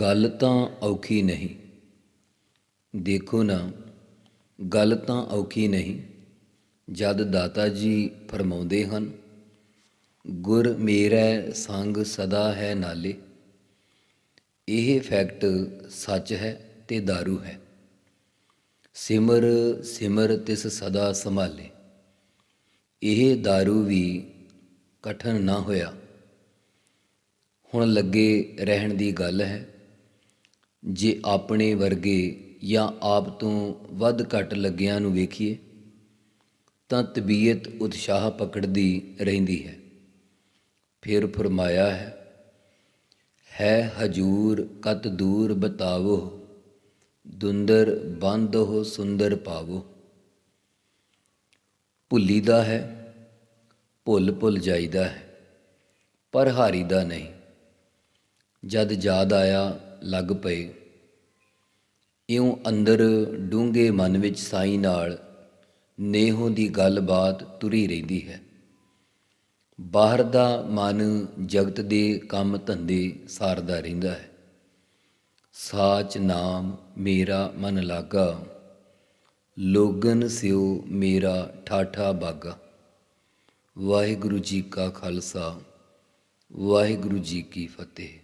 ਗੱਲ ਤਾਂ ਔਖੀ ਨਹੀਂ ਦੇਖੋ ਨਾ ਗੱਲ ਤਾਂ ਔਖੀ ਨਹੀਂ ਜਦ ਦਾਤਾ ਜੀ ਫਰਮਾਉਂਦੇ ਹਨ ਗੁਰ ਮੇਰਾ ਸੰਗ ਸਦਾ ਹੈ ਨਾਲੇ ਇਹ ਫੈਕਟ ਸੱਚ ਹੈ ਤੇ दारू ਹੈ ਸਿਮਰ ਸਿਮਰ ਤਿਸ ਸਦਾ ਸੰਭਾਲੇ ਇਹ दारू ਵੀ ਕਠਨ ਨਾ ਹੋਇਆ ਹੁਣ ਲੱਗੇ ਰਹਿਣ ਦੀ ਗੱਲ ਹੈ ਜੇ ਆਪਣੇ ਵਰਗੇ ਜਾਂ ਆਪ ਤੋਂ ਵੱਧ ਘਟ ਲੱਗਿਆਂ ਨੂੰ ਵੇਖੀਏ ਤਾਂ ਤਬੀਅਤ ਉਤਸ਼ਾਹ ਪਕੜਦੀ ਰਹਿੰਦੀ ਹੈ ਫਿਰ ਫਰਮਾਇਆ ਹੈ ਹੈ ਹਜੂਰ ਕਤ ਦੂਰ ਬਤਾਵੋ ਦੁੰਦਰ ਬੰਦ ਹੋ ਸੁੰਦਰ ਪਾਵੋ ਭੁੱਲੀ ਦਾ ਹੈ ਭੁੱਲ ਭੁੱਲ ਜਾਈਦਾ ਹੈ ਪਰ ਹਾਰੀ ਦਾ ਨਹੀਂ ਜਦ ਯਾਦ ਆਇਆ ਲੱਗ ਪਏ ਇਉਂ ਅੰਦਰ ਡੂੰਗੇ ਮਨ ਵਿੱਚ ਸਾਈ ਨਾਲ ਨੇਹੋ ਦੀ ਗੱਲਬਾਤ ਤੁਰੀ ਰਹਿੰਦੀ ਹੈ ਬਾਹਰ ਦਾ ਮਨ ਜਗਤ ਦੇ ਕੰਮ ਧੰਦੇ ਸਾਰਦਾ ਰਹਿੰਦਾ ਹੈ ਸਾਚ ਨਾਮ ਮੇਰਾ ਮਨ ਲਾਗਾ ਲੋਗਨ ਸਿਉ ਮੇਰਾ ਠਾਠਾ ਬਾਗਾ ਵਾਹਿਗੁਰੂ ਜੀ ਕਾ ਖਾਲਸਾ ਵਾਹਿਗੁਰੂ ਜੀ ਕੀ ਫਤਿਹ